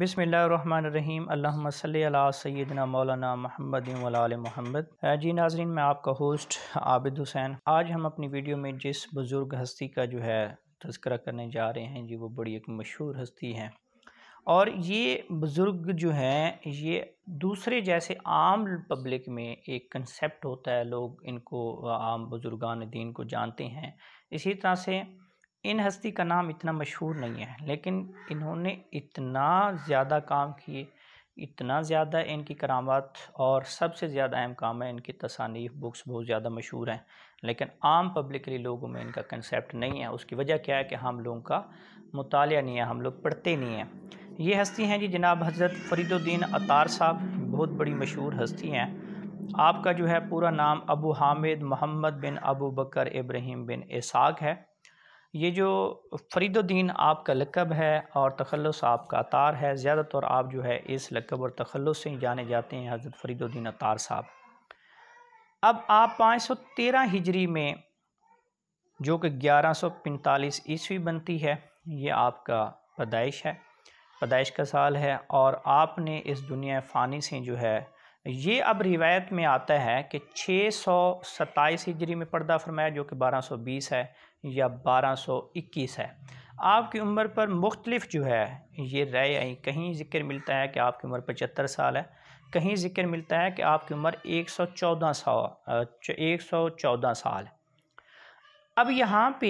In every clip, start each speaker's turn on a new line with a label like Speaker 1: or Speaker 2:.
Speaker 1: बिसमीम अल्लाम सैदना मौलाना महमद वल महमद जी नाजरीन मैं आपका होस्ट आबिद हुसैन आज हम अपनी वीडियो में जिस बुज़ुर्ग हस्ती का जो है तस्करा करने जा रहे हैं जी वो बड़ी एक मशहूर हस्ती हैं और ये बुज़ुर्ग जो हैं ये दूसरे जैसे आम पब्लिक में एक कंसेप्ट होता है लोग इनको आम बुज़ुर्गान दीन को जानते हैं इसी तरह से इन हस्ती का नाम इतना मशहूर नहीं है लेकिन इन्होंने इतना ज़्यादा काम किए इतना ज़्यादा इनकी करामत और सबसे ज़्यादा अहम काम है इनकी तसानीफ बुक्स बहुत ज़्यादा मशहूर हैं लेकिन आम पब्लिकली लोगों में इनका कंसेप्ट नहीं है उसकी वजह क्या है कि हम लोगों का मुताल नहीं है हम लोग पढ़ते नहीं हैं ये हस्ती हैं जी जनाब हज़रत फरीदुद्दीन अतार साहब बहुत बड़ी मशहूर हस्ती हैं आपका जो है पूरा नाम Abu Hamid Muhammad bin Abu Bakr Ibrahim bin Ishaq है ये जो फरीदुद्दीन आपका लकब है और तखलस आपका अतार है ज़्यादातर आप जो है इस लकब और तखलस से ही जाने जाते हैं हज़रत फरीदुद्दीन अतार साहब अब आप पाँच सौ तेरह हिजरी में जो कि ग्यारह सौ पैंतालीस ईस्वी बनती है ये आपका पैदाइश है पैदाइश का साल है और आपने इस दुनिया फ़ानी से जो है ये अब रिवायत में आता है कि छः सौ सत्ताईस हिजरी में पर्दा फरमाया जो कि बारह सौ बीस है या बारह सौ इक्कीस है आपकी उम्र पर मुख्तलिफ जो है ये राय कहीं ज़िक्र मिलता है कि आपकी उम्र पचहत्तर साल है कहीं ज़िक्र मिलता है कि आपकी उम्र एक सौ चौदह साल एक सौ चौदह साल अब यहाँ पे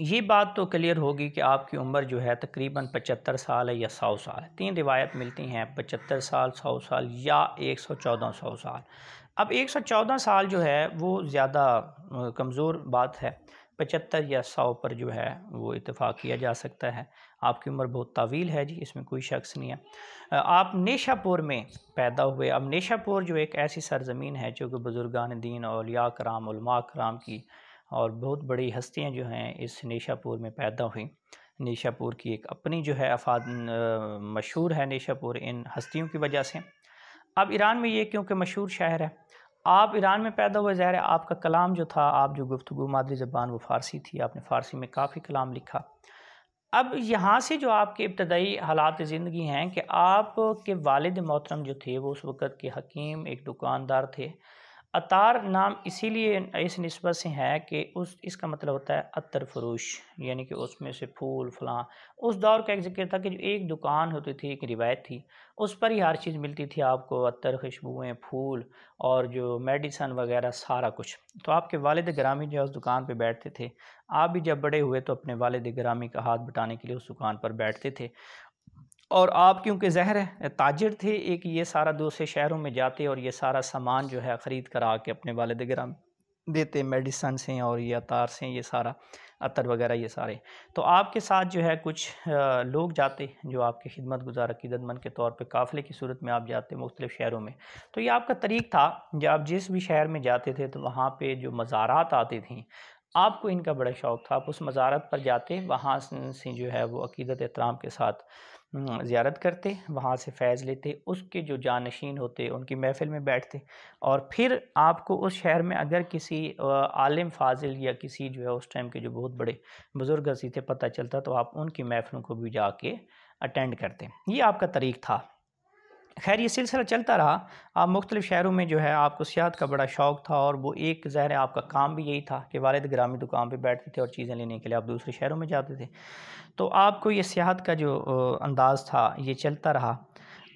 Speaker 1: ये बात तो क्लियर होगी कि आपकी उम्र जो है तकरीबन पचहत्तर साल है या सौ साल है तीन रिवायत मिलती हैं पचहत्तर साल सौ साल या एक सौ चौदह सौ साल अब एक सौ चौदह साल जो है वो ज़्यादा कमज़ोर बात है पचहत्तर या सौ पर जो है वो इतफ़ाक़ किया जा सकता है आपकी उम्र बहुत तावील है जी इसमें कोई शख्स नहीं है आप नेशापुर में पैदा हुए अब नेशापुर जो एक ऐसी सरजमीन है जो कि बुज़ुर्गान दीन औलिया कराम उलमा कराम की और बहुत बड़ी हस्तियाँ जो हैं इस नेशापुर में पैदा हुई नेशापुर की एक अपनी जो है अफाद मशहूर है नेशापुर इन हस्तियों की वजह से अब ईरान में ये क्योंकि मशहूर शहर है आप ईरान में पैदा हुए ज़ाहिर आपका कलाम जो था आप जो गुफ्तु मादरी ज़बान वो फ़ारसी थी आपने फ़ारसी में काफ़ी कलाम लिखा अब यहाँ से जो आपके इब्तदाई हालात ज़िंदगी हैं कि आपके वालद मोहतरम जो थे वो उस वक़्त के हकीम एक दुकानदार थे अतार नाम इसीलिए इस नस्बत से है कि उस इसका मतलब होता है अतर फरूश यानी कि उसमें से फूल फलां उस दौर का एक जिक्र था कि जो एक दुकान होती थी एक रिवायत थी उस पर ही हर चीज़ मिलती थी आपको अतर खुशबुएँ फूल और जो मेडिसन वगैरह सारा कुछ तो आपके वालद ग्रामी जो है उस दुकान पर बैठते थे आप भी जब बड़े हुए तो अपने वालद ग्रामी का हाथ बटाने के लिए उस दुकान पर बैठते थे और आप क्योंकि जहर है ताजर थे एक ये सारा दूसरे शहरों में जाते और ये सारा सामान जो है ख़रीद कर आके अपने वालद ग्राम देते मेडिसन हैं और ये अतार से ये सारा अतर वगैरह ये सारे तो आपके साथ जो है कुछ लोग जाते जो आपकी खिदमत गुजार अकीदतमंद के तौर पर काफ़िले की सूरत में आप जाते मुख्तलिफ शहरों में तो ये आपका तरीक था जब आप जिस भी शहर में जाते थे तो वहाँ पर जो मज़ारात आती थी आपको इनका बड़ा शौक़ था आप उस मज़ारत पर जाते वहाँ से जो है वो अकीदत एहतराम के साथ हम्म, ज़्यारत करते वहाँ से फैज़ लेते उसके जो जानशीन होते उनकी महफ़िल में बैठते और फिर आपको उस शहर में अगर किसी आलिम फाजिल या किसी जो है उस टाइम के जो बहुत बड़े बुज़ुर्ग हसी थे पता चलता तो आप उनकी महफ़िलों को भी जाके अटेंड करते ये आपका तरीक़ था खैर ये सिलसिला चलता रहा आप मुख्तु शहरों में जो है आपको सियात का बड़ा शौक़ था और वो एक ज़ाहिर आपका काम भी यही था कि वालद ग्रामी दुकान पर बैठते थे और चीज़ें लेने के लिए आप दूसरे शहरों में जाते थे तो आपको ये सियात का जो अंदाज़ था ये चलता रहा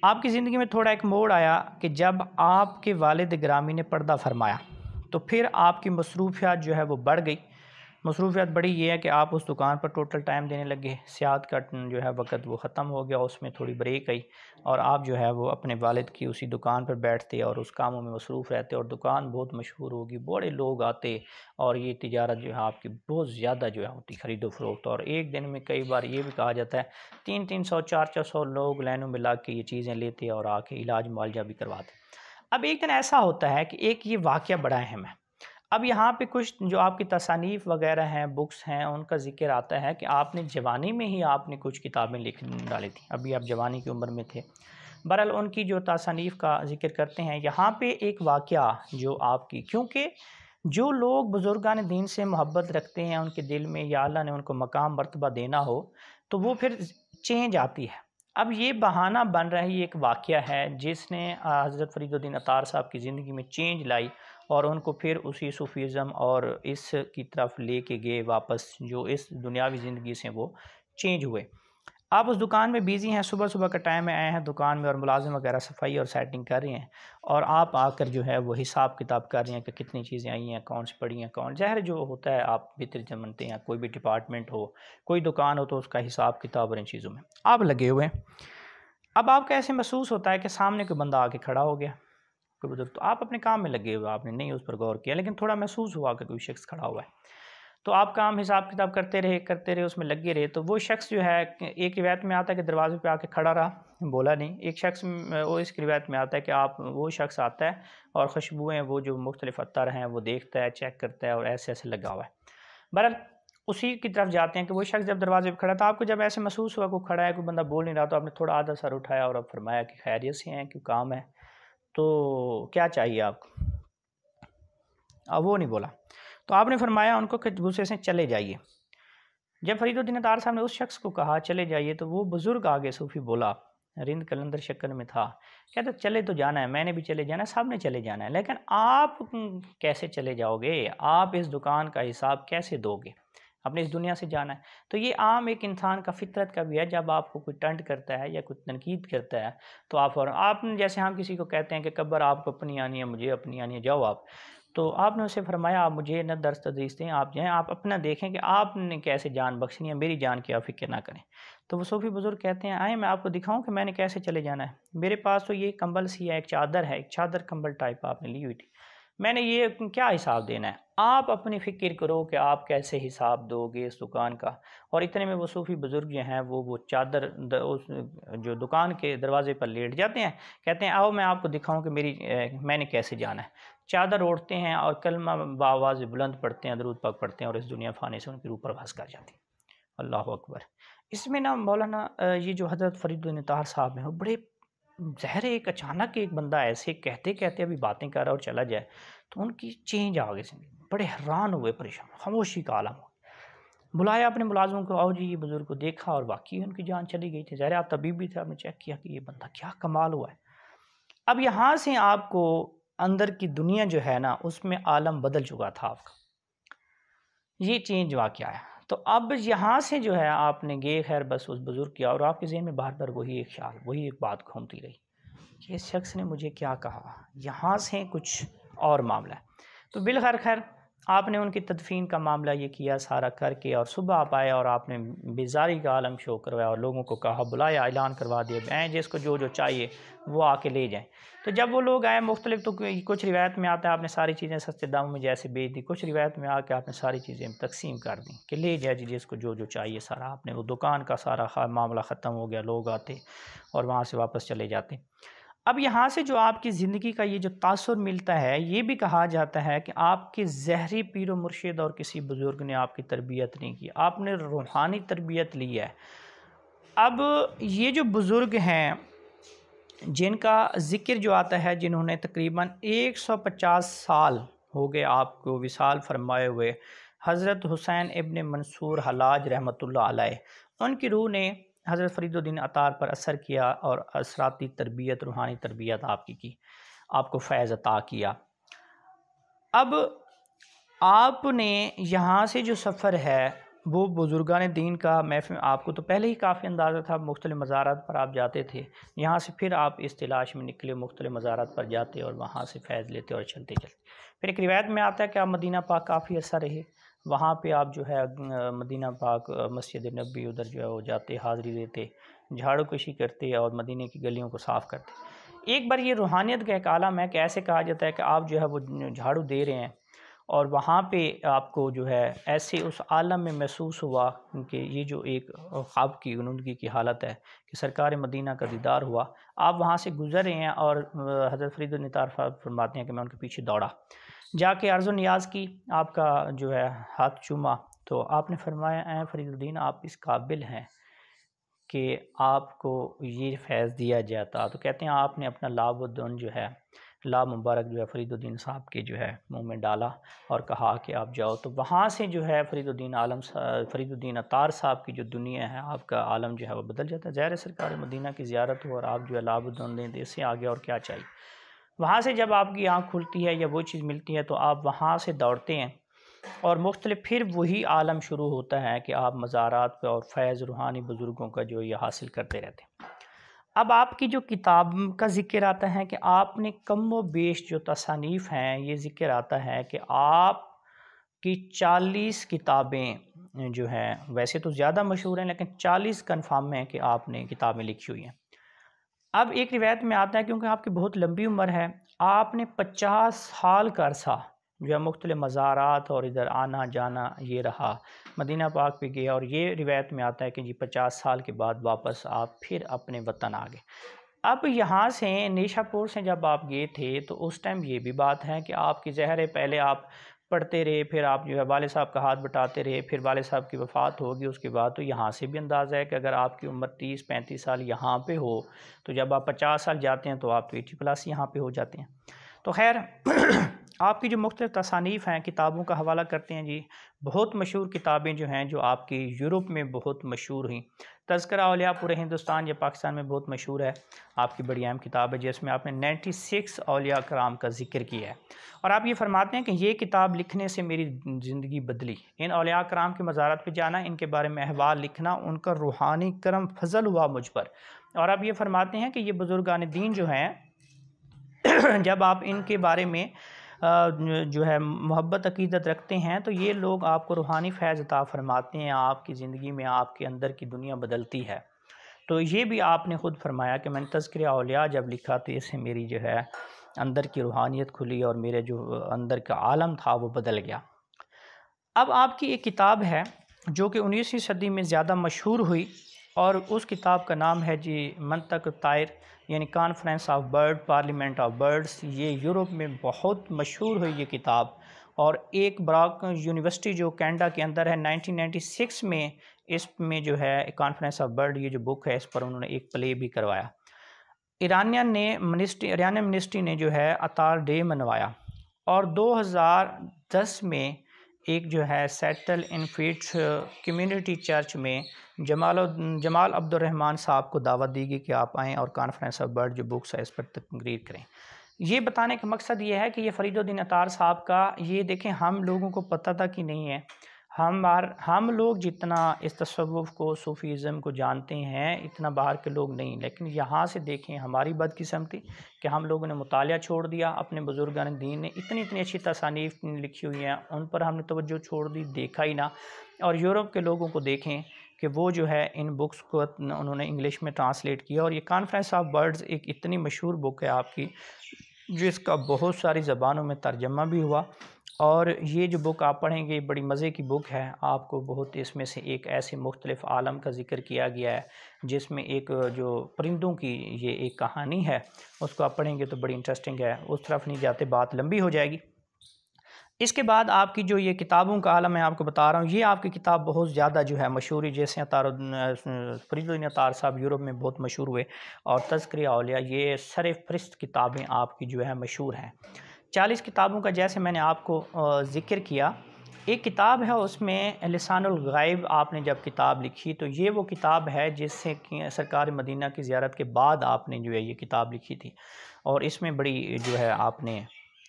Speaker 1: आपकी ज़िंदगी में थोड़ा एक मोड़ आया कि जब आपके वालद ग्रामी ने पर्दा फरमाया तो फिर आपकी मसरूफियात जो है वो बढ़ गई मसरूफियात बड़ी ये है कि आप उस दुकान पर टोटल टाइम देने लगे सियात का जो है वक़्त वो ख़त्म हो गया उसमें थोड़ी ब्रेक आई और आप जो है वो अपने वालिद की उसी दुकान पर बैठते और उस कामों में मसरूफ़ रहते और दुकान बहुत मशहूर होगी बड़े लोग आते और ये तजारत जो है आपकी बहुत ज़्यादा जो है होती ख़रीदो फरोख्त और एक दिन में कई बार ये भी कहा जाता है तीन तीन सौ चार चार सौ लोग लाइनों में ला के ये चीज़ें लेते और आके इलाज मुआलजा भी करवाते अब एक दिन ऐसा होता है कि एक ये वाक़ बड़ा अहम है अब यहाँ पे कुछ जो आपकी तसानीफ वगैरह हैं बुक्स हैं उनका जिक्र आता है कि आपने जवानी में ही आपने कुछ किताबें लिख डाली थी अभी आप जवानी की उम्र में थे बहरहाल उनकी जो तसानीफ का जिक्र करते हैं यहाँ पे एक वाक़ जो आपकी क्योंकि जो लोग बुज़ुर्गान दीन से मोहब्बत रखते हैं उनके दिल में या अल्लाह ने उनको मकाम मरतबा देना हो तो वो फिर चेंज आती है अब ये बहाना बन रहा है ये एक वाक़ है जिसने हज़रत फरीदुद्दीन अतार साहब की ज़िंदगी में चेंज लाई और उनको फिर उसी सूफीज़म और इस की तरफ लेके गए वापस जो इस दुनियावी ज़िंदगी से वो चेंज हुए आप उस दुकान में बिज़ी हैं सुबह सुबह का टाइम में आए हैं दुकान में और मुलाजिम वगैरह सफाई और सेटिंग कर रहे हैं और आप आकर जो है वो हिसाब किताब कर रहे हैं कि कितनी चीज़ें आई हैं कौन सी पड़ी हैं कौन जहर जो होता है आप बेहतर जमनते हैं कोई भी डिपार्टमेंट हो कोई दुकान हो तो उसका हिसाब किताब और इन चीज़ों में आप लगे हुए हैं अब आपका ऐसे महसूस होता है कि सामने कोई बंदा आके खड़ा हो गया कोई बुजुर्ग तो आप अपने काम में लगे हुए आपने नहीं उस पर गौर किया लेकिन थोड़ा महसूस हुआ कि कोई शख्स खड़ा हुआ है तो आप काम हिसाब किताब करते रहे करते रहे उसमें लगे रहे तो वो शख्स जो है एक रिवायत में आता है कि दरवाजे पर आके खड़ा रहा बोला नहीं एक शख्स वो इस रिवायत में आता है कि आप वो शख्स आता है और खुशबुएँ वो जो मुख्तलिफ अतर हैं वो देखता है चेक करता है और ऐसे ऐसे लगा हुआ है बहरहाल उसी की तरफ जाते हैं कि वो शख्स जब दरवाजे पर खड़ा था आपको जब ऐसे महसूस हुआ कोई खड़ा है कोई बंदा बोल नहीं रहा तो आपने थोड़ा आधा सर उठाया और अब फरमाया कि खैरियत से हैं क्यों काम है तो क्या चाहिए आपको अब वो नहीं बोला तो आपने फरमाया उनको कि गुस्से से चले जाइए जब फरीदुद्दीन तार साहब ने उस शख्स को कहा चले जाइए तो वो बुज़ुर्ग आगे सूफी बोला रिंद कलंदर शक्कर में था कहते चले तो जाना है मैंने भी चले जाना है सब ने चले जाना है लेकिन आप कैसे चले जाओगे आप इस दुकान का हिसाब कैसे दोगे अपने इस दुनिया से जाना है तो ये आम एक इंसान का फितरत का भी है जब आपको कोई टंट करता है या कोई तनकीद करता है तो आप और आप जैसे हम किसी को कहते हैं कि कब्बर आपको अपनी आनी है मुझे अपनी आनी है जाओ आप तो आपने उसे फरमाया आप मुझे न दर्श तदरीस दें आप जाएँ आप अपना देखें कि आपने कैसे जान बख्शनी है मेरी जान की आप फिक्र ना करें तो वो सूफी बुज़ुर्ग कहते हैं आए मैं आपको दिखाऊं कि मैंने कैसे चले जाना है मेरे पास तो ये कंबल सी है एक चादर है एक चादर कंबल टाइप आपने ली हुई थी मैंने ये क्या हिसाब देना है आप अपनी फ़िक्र करो कि आप कैसे हिसाब दोगे इस दुकान का और इतने में वो सूफ़ी बुज़ुर्ग जो हैं वो वो चादर द, उस जो दुकान के दरवाजे पर लेट जाते हैं कहते हैं आओ मैं आपको दिखाऊं कि मेरी ए, मैंने कैसे जाना है चादर ओढ़ते हैं और कलमा बावाज़ बुलंद पढ़ते हैं दरूद पाक पढ़ते हैं और इस दुनिया फ़ानी से उनके रूप भस कर जाती है अल्लाह अकबर इसमें ना मौलाना ये जो हज़रत फरीदुल्तार साहब हैं वो बड़े जहर एक अचानक एक बंदा ऐसे कहते कहते अभी बातें कर रहा और चला जाए तो उनकी चेंज आ गई बड़े हैरान हुए परेशान खामोशी का आलम हो बुलाया अपने मुलाजमों को आओ जी ये बुज़ुर्ग को देखा और बाकी उनकी जान चली गई थी ज़ाहिर आप तबीब भी थे आपने चेक किया कि ये बंदा क्या कमाल हुआ है अब यहाँ से आपको अंदर की दुनिया जो है ना उसमें आलम बदल चुका था आपका ये चेंज वाक़ आया तो अब यहाँ से जो है आपने गे खैर बस उस बुज़ुर्ग किया और आपके जहन में बार बार वही एक ख्याल वही एक बात घूमती रही कि इस शख्स ने मुझे क्या कहा यहाँ से कुछ और मामला है तो बिल खैर खैर आपने उनकी तदफीन का मामला ये किया सारा करके और सुबह आप आए और आपने बेजारी का आलम शो करवाया और लोगों को कहा बुलाया ऐलान करवा दिया आए जिसको जो जो चाहिए वो आके ले जाएं तो जब वो लोग आए मुख्तलिफ तो कुछ रिवायत में आता है आपने सारी चीज़ें सस्ते दाम में जैसे बेच दी कुछ रिवायत में आके आपने सारी चीज़ें तकसीम कर दी कि ले जाए जी जिसको जो जो चाहिए सारा आपने वो दुकान का सारा मामला ख़त्म हो गया लोग आते और वहाँ से वापस चले जाते अब यहाँ से जो आपकी ज़िंदगी का ये जो तासर मिलता है ये भी कहा जाता है कि आपके जहरी पीर मुर्शिद और किसी बुज़ुर्ग ने आपकी तरबियत नहीं की आपने रूहानी तरबियत ली है अब ये जो बुज़ुर्ग हैं जिनका ज़िक्र जो आता है जिन्होंने तकरीबन 150 साल हो गए आपको विशाल फरमाए हुए हज़रत हुसैन इबन मंसूर हलाज रहमतुल्लाह अलैह उनकी रूह ने हज़रत फरीदुद्दीन अतार पर असर किया और असराती तरबियत रूहानी तरबियत आपकी की आपको फैज़ अता किया अब आपने यहाँ से जो सफ़र है वो बुज़ुर्गान दीन का मैफ आपको तो पहले ही काफ़ी अंदाज़ा था मुख्तलि मज़ारात पर आप जाते थे यहाँ से फिर आप इस तलाश में निकले मुख्तलि मज़ारात पर जाते और वहाँ से फैज़ लेते और चलते चलते फिर एक रिवायत में आता है कि आप मदीना पाक काफ़ी अर्सा रहे वहाँ पे आप जो है मदीना पाक मस्जिद नबी उधर जो है वो जाते हाज़री देते झाड़ू कशी करते और मदीने की गलियों को साफ़ करते एक बार ये रूहानियत का एक आलम है कि ऐसे कहा जाता है कि आप जो है वो झाड़ू दे रहे हैं और वहाँ पे आपको जो है ऐसे उस आलम में महसूस हुआ कि ये जो एक ख्वाब की गनुदगी की हालत है कि सरकार मदीना का दीदार हुआ आप वहाँ से गुज़र रहे हैं और हज़रत फरीद फरमाते हैं कि मैं उनके पीछे दौड़ा जाके अर्ज़ न्याज की आपका जो है हाथ चूमा तो आपने फरमाया ए फरीदुद्दीन आप इस काबिल हैं कि आपको ये फैज़ दिया जाता तो कहते हैं आपने अपना लाभुद्दन जो है ला मुबारक जो है फरीदुद्दीन साहब के जो है मुंह में डाला और कहा कि आप जाओ तो वहाँ से जो है फरीदुद्दीन आलम फरीदुद्दीन अतार साहब की जो दुनिया है आपका आलम जो है वह बदल जाता है ज़ाहिर सरकार मदीना की ज्यारत हो और आप जो है लाभुद्दन दें इससे आगे और क्या चाहिए वहाँ से जब आपकी आँख खुलती है या वो चीज़ मिलती है तो आप वहाँ से दौड़ते हैं और मुख्तलि फिर वही आलम शुरू होता है कि आप मज़ारात पर और फैज़ रूहानी बुज़ुर्गों का जो ये हासिल करते रहते हैं अब आपकी जो किताब का ज़िक्र आता है कि आपने कम व बेश जो तसानीफ़ हैं ये ज़िक्र आता है कि आप की चालीस किताबें जो हैं वैसे तो ज़्यादा मशहूर हैं लेकिन चालीस कन्फर्म हैं कि आपने किताबें लिखी हुई हैं अब एक रिवायत में आता है क्योंकि आपकी बहुत लंबी उम्र है आपने पचास साल का अरसा जो है मुख्तलि मज़ारात और इधर आना जाना ये रहा मदीना पाक भी गया और ये रिवायत में आता है कि जी पचास साल के बाद वापस आप फिर अपने वतन आ गए अब यहाँ से निशापुर से जब आप गए थे तो उस टाइम ये भी बात है कि आपकी जहर पहले आप पढ़ते रहे फिर आप जो है वाले साहब का हाथ बटाते रहे फिर वाले साहब की वफ़ात होगी उसके बाद तो यहाँ से भी अंदाज़ा है कि अगर आपकी उम्र तीस पैंतीस साल यहाँ पे हो तो जब आप पचास साल जाते हैं तो आप तो एटी प्लस यहाँ पे हो जाते हैं तो खैर आपकी जो मुख्त तसानीफ़ हैं किताबों का हवाला करते हैं जी बहुत मशहूर किताबें जो हैं जो आपकी यूरोप में बहुत मशहूर हुई तस्करा अलिया पूरे हिंदुस्तान या पाकिस्तान में बहुत मशहूर है आपकी बड़ी अहम किताब है जिसमें आपने नाइन्टी सिक्स अलिया कराम का जिक्र किया है और आप ये फरमाते हैं कि ये किताब लिखने से मेरी ज़िंदगी बदली इन अलिया कराम के मज़ारत पर जाना इनके बारे में अहवाल लिखना उनका रूहानी करम फजल हुआ मुझ पर और आप ये फरमाते हैं कि ये बुज़ुर्गान दीन जो हैं जब आप इनके बारे में जो है मोहब्बत अकीदत रखते हैं तो ये लोग आपको रूहानी फैज़ अता फरमाते हैं आपकी ज़िंदगी में आपके अंदर की दुनिया बदलती है तो ये भी आपने ख़ुद फरमाया कि मैंने तस्कर अलिया जब लिखा तो इससे मेरी जो है अंदर की रूहानियत खुली और मेरे जो अंदर का आलम था वो बदल गया अब आपकी एक किताब है जो कि उन्नीसवीं सदी में ज़्यादा मशहूर हुई और उस किताब का नाम है जी मंतक तायर यानी conference of bird parliament of birds ये यूरोप में बहुत मशहूर हुई ये किताब और एक ब्राक यूनिवर्सिटी जो कैनेडा के अंदर है 1996 में इसमें जो है कॉन्फ्रेंस ऑफ बर्ड ये जो बुक है इस पर उन्होंने एक प्ले भी करवाया ईरानिया ने मिनिस्ट्री ईरानिया मिनिस्ट्री ने जो है अतार डे मनवाया और 2010 में एक जो है सेटल इन फीट्स कम्यूनिटी चर्च में जमाल जमाल अब्दुलरहमान साहब को दावत दी गई कि आप आएँ और कॉन्फ्रेंस ऑफ बर्ड जो बुक्स है इस पर तकरीर करें ये बताने का मकसद ये है कि ये फरीदुद्दीन अतार साहब का ये देखें हम लोगों को पता था कि नहीं है हम बार हम लोग जितना इस तस्वुफ़ को सूफ़ीज़म को जानते हैं इतना बाहर के लोग नहीं लेकिन यहाँ से देखें हमारी बदकिस्मती कि हम लोगों ने मुताल छोड़ दिया अपने बुज़ुर्गान दीन ने इतनी इतनी अच्छी तसानीफ लिखी हुई हैं उन पर हमने तोज्जो छोड़ दी देखा ही ना और यूरोप के लोगों को देखें कि वो जो है इन बुक्स को उन्होंने इंग्लिश में ट्रांसलेट किया और ये कॉन्फ्रेंस ऑफ बर्ड्स एक इतनी मशहूर बुक है आपकी जिसका बहुत सारी ज़बानों में तर्जमा भी हुआ और ये जो बुक आप पढ़ेंगे बड़ी मज़े की बुक है आपको बहुत इसमें से एक ऐसे मुख्तलिफ़ आलम का जिक्र किया गया है जिसमें एक जो परिंदों की ये एक कहानी है उसको आप पढ़ेंगे तो बड़ी इंटरेस्टिंग है उस तरफ नहीं जाते बात लंबी हो जाएगी इसके बाद आपकी जो ये किताबों का आलम मैं आपको बता रहा हूँ ये आपकी किताब बहुत ज़्यादा जो है मशहूर है जैसे अतार फरीदुल अतार साहब यूरोप में बहुत मशहूर हुए और तस्कर अलिया ये सर फ़रिस्त किताबें आपकी जो है मशहूर हैं चालीस किताबों का जैसे मैंने आपको ज़िक्र किया एक किताब है उसमें लसानगायब आपने जब किताब लिखी तो ये वो किताब है जिससे कि सरकार मदीना की ज्यारत के बाद आपने जो है ये किताब लिखी थी और इसमें बड़ी जो है आपने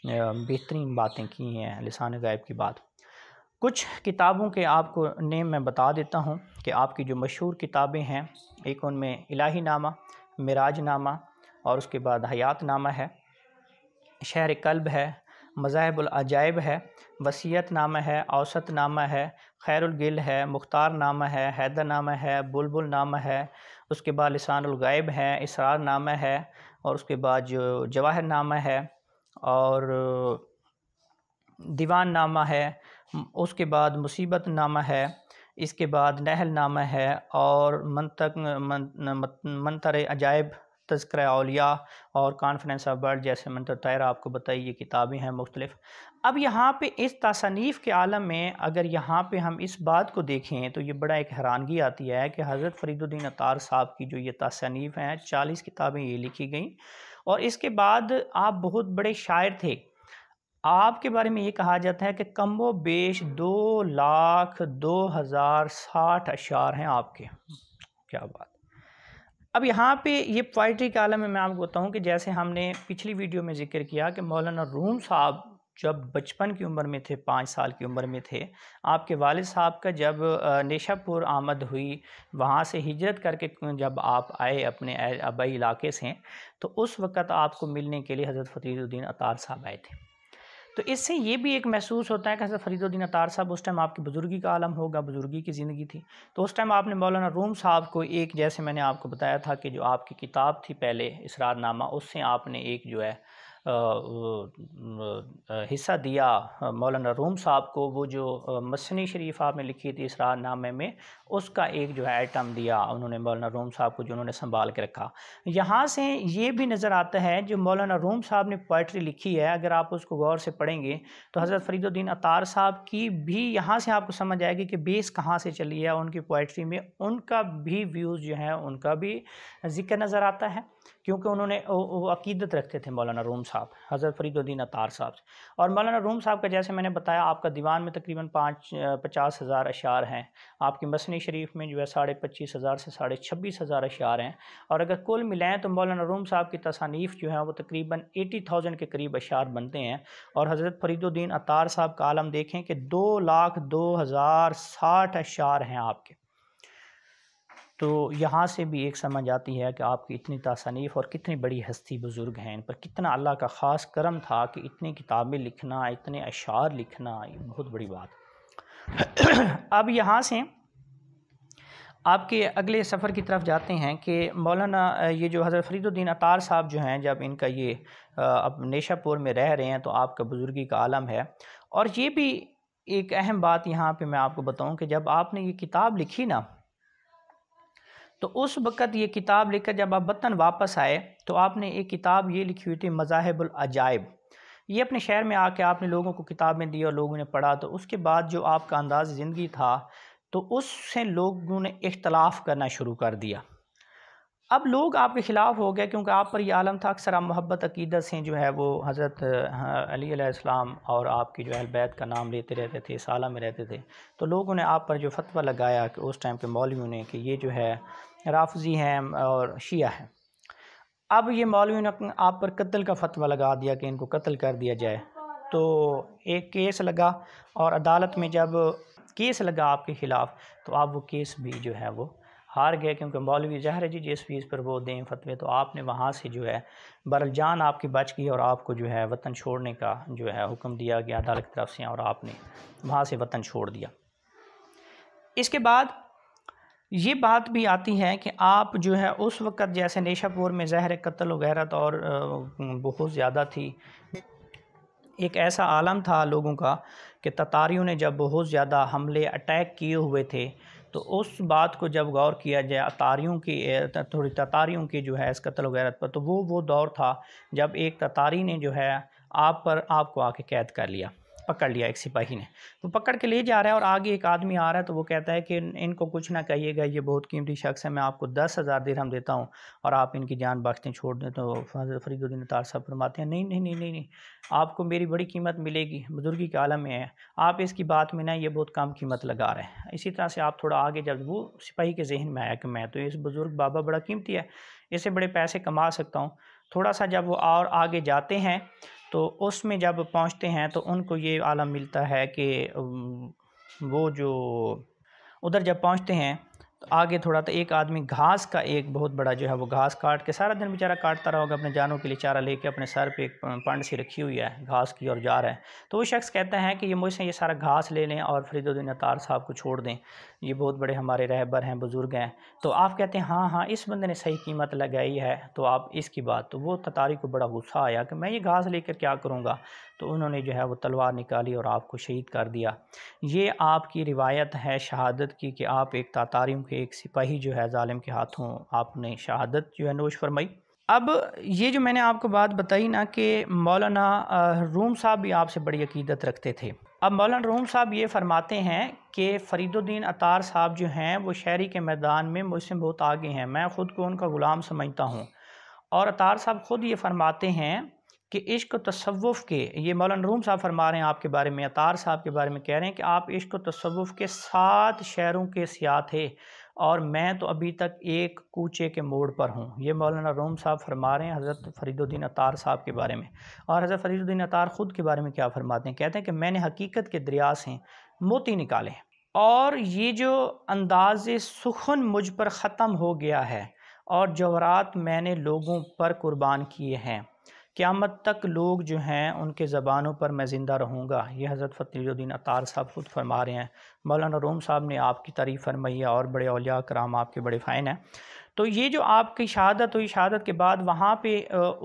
Speaker 1: बेहतरीन बातें की हैं लसान गायब की बात कुछ किताबों के आपको नेम मैं बता देता हूँ कि आपकी जो मशहूर किताबें हैं एक उनमें इलाही नामा मराज नामा और उसके बाद हयात नामा है शहर कल्ब है अजायब है वसीयत नामा है औसत नामा है खैरगिल है मुख्तार नामा है हैदर नामा है बुलबुल नामा है उसके बाद लसानगायब है इसरार नामा है और उसके बाद जो जवाहर नामा है और दीवान नामा है उसके बाद मुसीबत नामा है इसके बाद नहल नामा है और मंत मंतर अजायब तस्कर अलिया और कॉन्फ्रेंस ऑफ वर्ल्ड जैसे मैंने तो आपको बताई ये किताबें हैं मुख्तलिफ अब यहाँ पे इस तसनीफ़ के आलम में अगर यहाँ पे हम इस बात को देखें तो ये बड़ा एक हैरानगी आती है कि हज़रत फरीदुद्दीन अतार साहब की जो ये तसनीफ़ हैं चालीस किताबें ये लिखी गई और इसके बाद आप बहुत बड़े शायर थे आपके बारे में ये कहा जाता है कि कम्बो बेश दो लाख दो हज़ार साठ अशार हैं आपके क्या बात अब यहाँ पे ये पोइट्री आलम में मैं आपको बताऊँ कि जैसे हमने पिछली वीडियो में जिक्र किया कि मौलाना रूम साहब जब बचपन की उम्र में थे पाँच साल की उम्र में थे आपके वालिद साहब का जब नेशापुर आमद हुई वहाँ से हिजरत करके जब आप आए अपने आबाई इलाके से तो उस वक़्त आपको मिलने के लिए हज़रत फ़तरुद्दीन अतार साहब आए थे तो इससे ये भी एक महसूस होता है कि हजरत फरीदुद्दीन अतार साहब उस टाइम आपकी बुज़ुर्गी का आलम होगा बुज़ुर्गी की ज़िंदगी थी तो उस टाइम आपने मौलाना रूम साहब को एक जैसे मैंने आपको बताया था कि जो आपकी किताब थी पहले इसरारनामा उससे आपने एक जो है हिस्सा दिया मौलाना रूम साहब को वो जो मसनी शरीफ आप में लिखी थी इसरा नामे में उसका एक जो है आइटम दिया उन्होंने मौलाना रूम साहब को जो उन्होंने संभाल के रखा यहाँ से ये भी नज़र आता है जो मौलाना रूम साहब ने पोइट्री लिखी है अगर आप उसको गौर से पढ़ेंगे तो हज़रत फरीदुद्दीन अतार साहब की भी यहाँ से आपको समझ आएगी कि बेस कहाँ से चली है उनकी पोइट्री में उनका भी व्यूज़ जो है उनका भी जिक्र नज़र आता है क्योंकि उन्होंने अकीदत रखते थे मौलाना रूम साहब हज़रत फरीदुद्दीन अतार साहब से और मौलाना रूम साहब का जैसे मैंने बताया आपका दीवान में तकरीबन पाँच पचास हज़ार अशार हैं आपकी मसनी शरीफ में जो है साढ़े पच्चीस हज़ार से साढ़े छब्बीस हज़ार अशार हैं और अगर कुल मिलाएँ तो मौलाना रूम साहब की तसानीफ़ जो है वो तकरीबन एटी थाउजेंड के करीब अशार बनते हैं और हज़रत फरीदुद्दीन अतार साहब का आलम देखें कि दो लाख दो हज़ार साठ अशार हैं आपके तो यहाँ से भी एक समझ आती है कि आपकी इतनी तसनीफ़ और कितनी बड़ी हस्ती बुज़ुर्ग हैं इन पर कितना अल्लाह का ख़ास करम था कि इतनी किताबें लिखना इतने अशार लिखना ये बहुत बड़ी बात अब यहाँ से आपके अगले सफ़र की तरफ जाते हैं कि मौलाना ये जो हज़रत फरीदुद्दीन अतार साहब जो हैं जब इनका ये अब नेशापुर में रह रहे हैं तो आपका बुज़ुर्गी का आलम है और ये भी एक अहम बात यहाँ पे मैं आपको बताऊं कि जब आपने ये किताब लिखी ना तो उस वक़्त ये किताब लेकर जब आप वतन वापस आए तो आपने एक किताब ये लिखी हुई थी मज़ाहबुल अजायब ये अपने शहर में आके आपने लोगों को किताब में दी और लोगों ने पढ़ा तो उसके बाद जो आपका अंदाज ज़िंदगी था तो उससे लोगों ने इख्तलाफ करना शुरू कर दिया अब लोग आपके ख़िलाफ़ हो गए क्योंकि आप पर यह आलम था अक्सर आप मोहब्बत अकीदत से जो है वो हज़रत हाँ, अलीसम और आपकी जो अलबैत का नाम लेते रहते थे साला में रहते थे तो लोगों ने आप पर जो फतवा लगाया कि उस टाइम के मौलवियों ने कि ये जो है राफजी हैं और शिया हैं अब ये मौलवी ने आप पर कत्ल का फतवा लगा दिया कि इनको कत्ल कर दिया जाए तो एक केस लगा और अदालत में जब केस लगा आपके ख़िलाफ़ तो आप वो केस भी जो है वो हार गए क्योंकि मौलवी ज़ाहिर जी जिस फीस पर वो दें फतवे तो आपने वहाँ से जो है बरल जान आपकी बच गई और आपको जो है वतन छोड़ने का जो है हुक्म दिया गया अदालत की तरफ से और आपने वहाँ से वतन छोड़ दिया इसके बाद ये बात भी आती है कि आप जो है उस वक़्त जैसे नेशापुर में जहर कत्ल वगैरह तो और बहुत ज़्यादा थी एक ऐसा आलम था लोगों का कि ततारियों ने जब बहुत ज़्यादा हमले अटैक किए हुए थे तो उस बात को जब गौर किया जाए अतारियों की थोड़ी ततारियों की जो है इस कत्ल वगैरह पर तो वो वो दौर था जब एक ततारी ने जो है आप पर आपको आके कैद कर लिया पकड़ लिया एक सिपाही ने तो पकड़ के ले जा रहा है और आगे एक आदमी आ रहा है तो वो कहता है कि इनको कुछ ना कहिएगा ये बहुत कीमती शख्स है मैं आपको दस हज़ार दिरहम देता हूँ और आप इनकी जान बख्श छोड़ दें तो फरीदुद्दीन तार साहब फरमाते हैं नहीं नहीं नहीं नहीं नहीं आपको मेरी बड़ी कीमत मिलेगी बुजुर्गी के आलम में है आप इसकी बात में ना ये बहुत कम कीमत लगा रहे हैं इसी तरह से आप थोड़ा आगे जब वो सिपाही के जहन में आया कि मैं तो इस बुज़ुर्ग बाबा बड़ा कीमती है इसे बड़े पैसे कमा सकता हूँ थोड़ा सा जब वो और आगे जाते हैं तो उसमें जब पहुंचते हैं तो उनको ये आलम मिलता है कि वो जो उधर जब पहुंचते हैं तो आगे थोड़ा तो एक आदमी घास का एक बहुत बड़ा जो है वो घास काट के सारा दिन बेचारा काटता रहोगा अपने जानों के लिए चारा लेके अपने सर पे एक पंड सी रखी हुई है घास की और जा रहा है तो वो शख्स कहता है कि ये मुझसे ये सारा घास ले लें और फरीदुद्दीन अतार साहब को छोड़ दें ये बहुत बड़े हमारे रहबर हैं बुज़ुर्ग हैं तो आप कहते हैं हाँ हाँ इस बंदे ने सही कीमत लगाई है तो आप इसकी बात तो वो ततारी को बड़ा गुस्सा आया कि मैं ये घास लेकर क्या करूँगा तो उन्होंने जो है वो तलवार निकाली और आपको शहीद कर दिया ये आपकी रिवायत है शहादत की कि आप एक तातारियों के एक सिपाही जो है ालिम के हाथों आपने शहादत जो है नोश फरमाई अब ये जो मैंने आपको बात बताई ना कि मौलाना रूम साहब भी आपसे बड़ी अकीदत रखते थे अब मौलाना रूम साहब ये फरमाते हैं कि फ़रीदुद्दीन अतार साहब जो हैं वो शहरी के मैदान में मुझसे बहुत आगे हैं मैं ख़ुद को उनका ग़ुलाम समझता हूँ और अतार साहब ख़ुद ये फरमाते हैं कि इश्क तसवुफ़ के ये मौलाना रूम साहब फरमा रहे हैं आपके बारे में अतार साहब के बारे में कह रहे हैं कि आप इश्क तसवुफ़ के सात शहरों के सिया थे और मैं तो अभी तक एक कूचे के मोड़ पर हूँ ये मौलाना रोम साहब फरमा रहे हैं हज़रत फरीदुद्दीन अतार साहब के बारे में और हज़रत फरीदुद्दीन अतार ख़ुद के बारे में क्या फरमाते हैं कहते हैं कि मैंने हकीकत के दरिया से मोती निकाले और ये जो अंदाज सुखन मुझ पर ख़त्म हो गया है और जवरात मैंने लोगों पर कुर्बान किए हैं क़्यामत तक लोग जो हैं उनके ज़बानों पर मैं ज़िंदा रहूँगा ये हज़रत फ़तरुद्दीन अतार साहब खुद फरमा रहे हैं मौलाना रोम साहब ने आपकी तारीफ़ फरमाई है और बड़े अलिया कराम आपके बड़े फ़ाइन हैं तो ये जो आपकी शहादत हुई शहादत के बाद वहाँ पे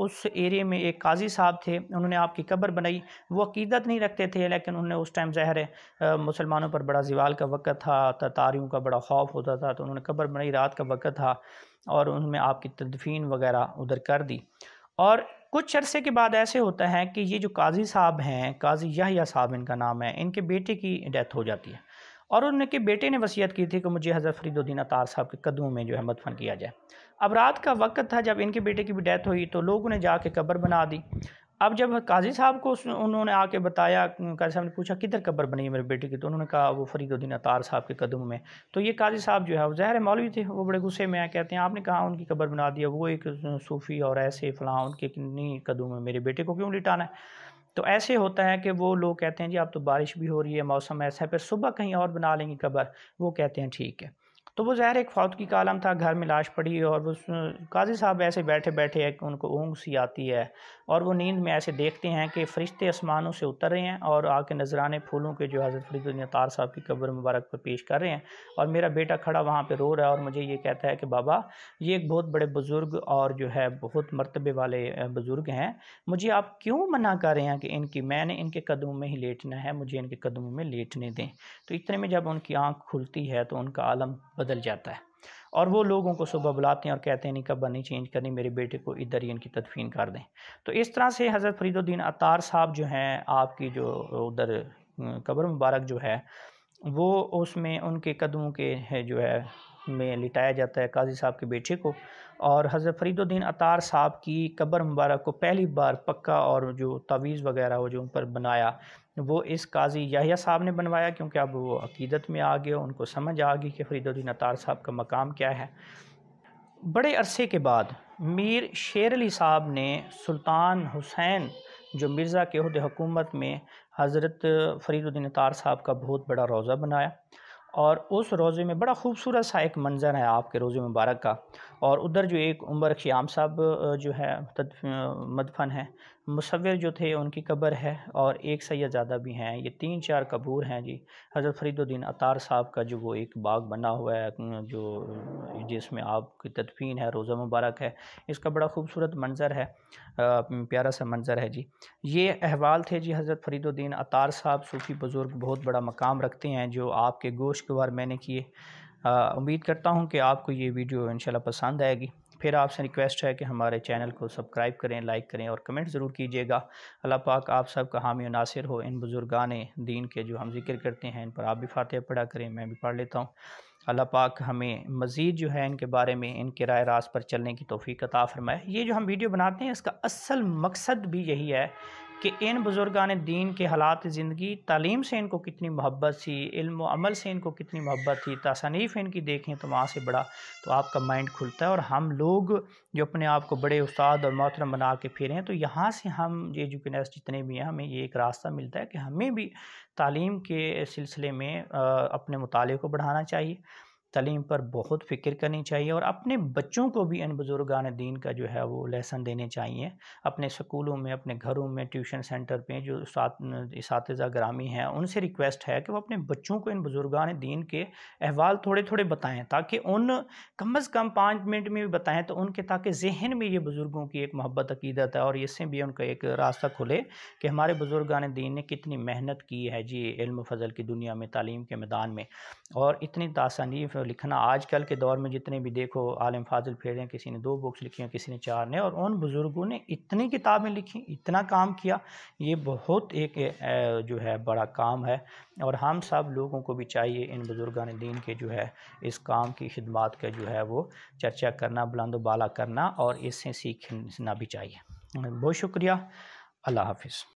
Speaker 1: उस एरिए में एक काजी साहब थे उन्होंने आपकी कब्र बनाई वो अकीदत नहीं रखते थे लेकिन उन्होंने उस टाइम ज़ाहिर है मुसलमानों पर बड़ा जीवाल का वक़्त था ततारियों का बड़ा खौफ होता था तो उन्होंने कब्र बनाई रात का वक़्त था और उनमें आपकी तदफीन वगैरह उधर कर दी और कुछ अरसे के बाद ऐसे होता है कि ये जो काजी साहब हैं काजी याहिया साहब इनका नाम है इनके बेटे की डेथ हो जाती है और उनके बेटे ने वसीयत की थी कि मुझे हज़रत फरीदुद्दीन अतार साहब के कदमों में जो है मदफन किया जाए अब रात का वक्त था जब इनके बेटे की भी डेथ हुई तो लोगों ने जाके कब्र बना दी अब जब काजी साहब को उन्होंने आके बताया काजी साहब ने पूछा किधर कब्र बनी है मेरे बेटे की तो उन्होंने कहा वो फरीदुद्दीन अतार साहब के कदम में तो ये काजी साहब जो है वो जहर मौलवी थे वो बड़े गुस्से में आए कहते हैं आपने कहा उनकी कब्र बना दिया वो एक सूफ़ी और ऐसे फ़लाँ उनके कितनी कदम में मेरे बेटे को क्यों लिटाना है तो ऐसे होता है कि वो लोग कहते हैं जी अब तो बारिश भी हो रही है मौसम ऐसा है फिर सुबह कहीं और बना लेंगे कब्र वो कहते हैं ठीक है तो वो ज़ाहिर एक फौत की कालम था घर में लाश पड़ी और वो काजी साहब ऐसे बैठे बैठे एक उनको ऊँग सी आती है और वो नींद में ऐसे देखते हैं कि फरिश्ते आसमानों से उतर रहे हैं और आके नजराने फूलों के जो हज़रत फरीदार साहब की कब्र मुबारक पर पेश कर रहे हैं और मेरा बेटा खड़ा वहाँ पर रो रहा है और मुझे ये कहता है कि बाबा ये एक बहुत बड़े बुज़ुर्ग और जो है बहुत मरतबे वाले बुज़ुर्ग हैं मुझे आप क्यों मना कर रहे हैं कि इनकी मैंने इनके कदमों में ही लेटना है मुझे इनके कदमों में लेटने दें तो इतने में जब उनकी आँख खुलती है तो उनका आलम बदल जाता है और वो लोगों को सुबह बुलाते हैं और कहते हैं नहीं कब नहीं चेंज करनी मेरे बेटे को इधर ही इनकी तदफीन कर दें तो इस तरह से हज़रत फरीदुद्दीन अतार साहब जो हैं आपकी जो उधर कब्र मुबारक जो है वो उसमें उनके कदमों के जो है में लिटाया जाता है काजी साहब के बेटे को और हज़रत फरीदुद्दीन अतार साहब की कब्र मुबारक को पहली बार पक्का और जो तवीज़ वगैरह हो जो उन पर बनाया वो इस काजी याहिया साहब ने बनवाया क्योंकि अब वो अकीदत में आ गए उनको समझ आ गई कि फरीदुद्दीन अतार साहब का मकाम क्या है बड़े अरसे के बाद मीर शेर अली साहब ने सुल्तान हुसैन जो मिर्ज़ा के अहद हुकूमत में हज़रत फरीदुद्दीन अतार साहब का बहुत बड़ा रोज़ा बनाया और उस रोज़े में बड़ा खूबसूरत सा एक मंज़र है आपके रोज़े मुबारक का और उधर जो एक उमर ख़्याम साहब जो है मदफन है मुसविर जो थे उनकी कब्र है और एक ज़्यादा भी हैं ये तीन चार कबूर हैं जी हज़रत फरीदुद्दीन अतार साहब का जो वो एक बाग बना हुआ है जो जिसमें आपकी तदफीन है रोज़ा मुबारक है इसका बड़ा खूबसूरत मंज़र है प्यारा सा मंज़र है जी ये अहवाल थे जी हज़रत फरीदुद्दीन अतार साहब सूफ़ी बुज़ुर्ग बहुत बड़ा मकाम रखते हैं जो आपके गोश गवार मैंने किए उम्मीद करता हूँ कि आपको ये वीडियो इंशाल्लाह पसंद आएगी फिर आपसे रिक्वेस्ट है कि हमारे चैनल को सब्सक्राइब करें लाइक करें और कमेंट ज़रूर कीजिएगा अल्लाह पाक आप सब का हामी नासिर हो इन बुज़ुर्गान दीन के जो हम जिक्र करते हैं इन पर आप भी फातह पढ़ा करें मैं भी पढ़ लेता हूँ अल्लाह पाक हमें मज़ीद जो है इनके बारे में इनके राय रास पर चलने की तोफ़ी अता ये जो हम वीडियो बनाते हैं इसका असल मकसद भी यही है कि इन बुज़ुर्गान दीन के हालात ज़िंदगी तालीम से इनको कितनी मोहब्बत थी इल्म अमल से इनको कितनी मोहब्बत थी तसनीफ़ इनकी देखें तो वहाँ से बड़ा तो आपका माइंड खुलता है और हम लोग जो अपने आप को बड़े उस्ताद और मोहतरम बना के फिरें तो यहाँ से हम ये एजुकेनर्स जितने भी हैं हमें ये एक रास्ता मिलता है कि हमें भी तालीम के सिलसिले में अपने मुताले को बढ़ाना चाहिए तलीम पर बहुत फ़िक्र करनी चाहिए और अपने बच्चों को भी इन बुज़ुर्गान दीन का जो है वो लेसन देने चाहिए अपने स्कूलों में अपने घरों में ट्यूशन सेंटर पे जो इस ग्रामी हैं उनसे रिक्वेस्ट है कि वो अपने बच्चों को इन बुज़ुर्गान दीन के अहवाल थोड़े थोड़े बताएं ताकि उन कम अज़ कम पाँच मिनट में भी बताएँ तो उनके ताकि जहन में ये बुज़ुर्गों की एक मोहब्बत अकीदत है और इससे भी उनका एक रास्ता खुले कि हमारे बुज़ुर्गान दीन ने कितनी मेहनत की है जी इल्म फजल की दुनिया में तालीम के मैदान में और इतनी तासानीफ़ लिखना आजकल के दौर में जितने भी देखो आलम फाजिल फेरे हैं किसी ने दो बुक्स लिखी हैं किसी ने चार ने और उन बुज़ुर्गों ने इतनी किताबें लिखी इतना काम किया ये बहुत एक जो है बड़ा काम है और हम सब लोगों को भी चाहिए इन बुज़ुर्गान दीन के जो है इस काम की खिदमत का जो है वो चर्चा करना बुलंद बाला करना और इससे सीखना भी चाहिए बहुत शुक्रिया अल्लाह हाफिज़